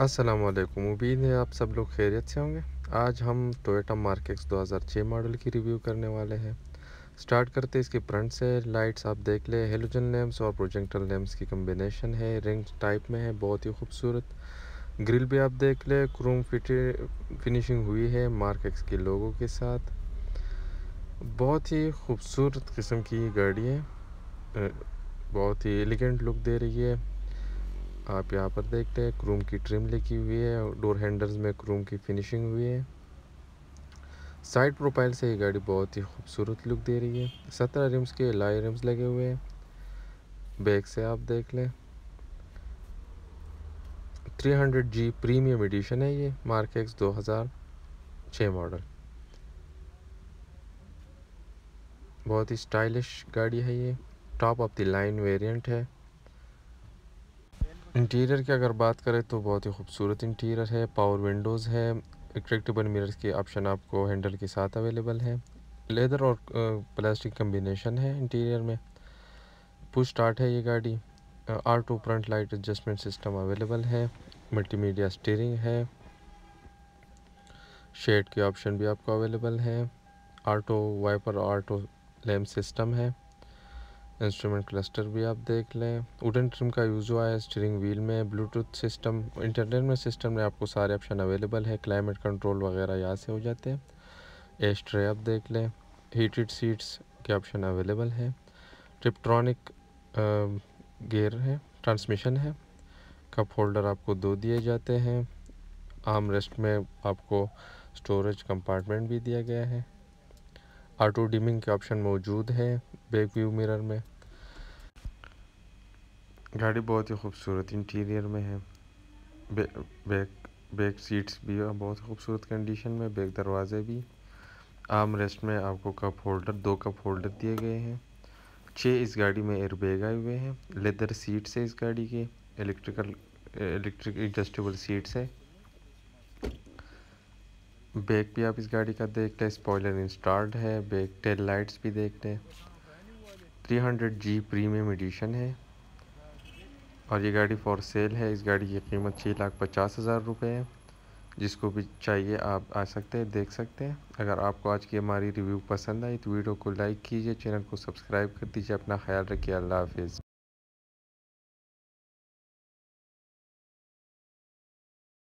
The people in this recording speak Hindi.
असलम उम्मीद है आप सब लोग खैरियत से होंगे आज हम टोयोटा मार्क 2006 मॉडल की रिव्यू करने वाले हैं स्टार्ट करते इसके फ्रंट से लाइट्स आप देख ले हेलोजन लैम्प्स और प्रोजेक्टर लैम्प्स की कम्बिनेशन है रिंग टाइप में है बहुत ही खूबसूरत ग्रिल भी आप देख ले क्रोम फिट फिनिशिंग हुई है मार्क के लोगों के साथ बहुत ही खूबसूरत किस्म की गाड़ी है बहुत ही एलिगेंट लुक दे रही है आप यहाँ पर देखते हैं क्रोम की ट्रिम लिखी हुई है डोर हैंडल्स में क्रोम की फिनिशिंग हुई है साइड प्रोफाइल से ये गाड़ी बहुत ही खूबसूरत लुक दे रही है सत्रह रिम्स के लाई रिम्स लगे हुए हैं बैक से आप देख लें 300G प्रीमियम एडिशन है ये मार्क एक्स दो मॉडल बहुत ही स्टाइलिश गाड़ी है ये top of the line variant है इंटीरियर की अगर बात करें तो बहुत ही खूबसूरत इंटीरियर है पावर विंडोज़ है रिट्रेक्टेबल मिरर्स के ऑप्शन आपको हैंडल के साथ अवेलेबल है लेदर और प्लास्टिक कम्बिनेशन है इंटीरियर में पुश स्टार्ट है ये गाड़ी R two front light adjustment system available है मल्टीमीडिया स्टीयरिंग है शेड के ऑप्शन भी आपको अवेलेबल है auto wiper auto lamp system है इंस्ट्रूमेंट क्लस्टर भी आप देख लें वुडन ट्रिम का यूज़ हुआ है स्टीयरिंग व्हील में ब्लूटूथ सिस्टम इंटरटेनमेंट सिस्टम में आपको सारे ऑप्शन अवेलेबल है क्लाइमेट कंट्रोल वगैरह यहाँ से हो जाते हैं एश ट्रे आप देख लें हीटेड सीट्स के ऑप्शन अवेलेबल है ट्रिप्ट्रॉनिक गेयर है ट्रांसमिशन है कप होल्डर आपको दो दिए जाते हैं आर्म रेस्ट में आपको स्टोरेज कंपार्टमेंट भी दिया गया है ऑटो डिमिंग के ऑप्शन मौजूद है बैक व्यू मिरर में गाड़ी बहुत ही खूबसूरत इंटीरियर में है बैक बैक सीट्स भी बहुत खूबसूरत कंडीशन में बैक दरवाजे भी आम रेस्ट में आपको कप होल्डर दो कप होल्डर दिए गए हैं छः इस गाड़ी में एयरबैग आए हुए हैं लेदर सीट्स है इस गाड़ी के इलेक्ट्रिकल इलेक्ट्रिक एडजस्टेबल सीट्स है बैक भी आप इस गाड़ी का देख लें स्पॉयलर इंस्टॉल्ड है बैक टेल लाइट्स भी देख लें 300G प्रीमियम एडिशन है और ये गाड़ी फॉर सेल है इस गाड़ी की कीमत छः लाख पचास हज़ार रुपये है जिसको भी चाहिए आप आ सकते हैं देख सकते हैं अगर आपको आज की हमारी रिव्यू पसंद आई तो वीडियो को लाइक कीजिए चैनल को सब्सक्राइब कर दीजिए अपना ख्याल रखिए अल्लाह हाफिज़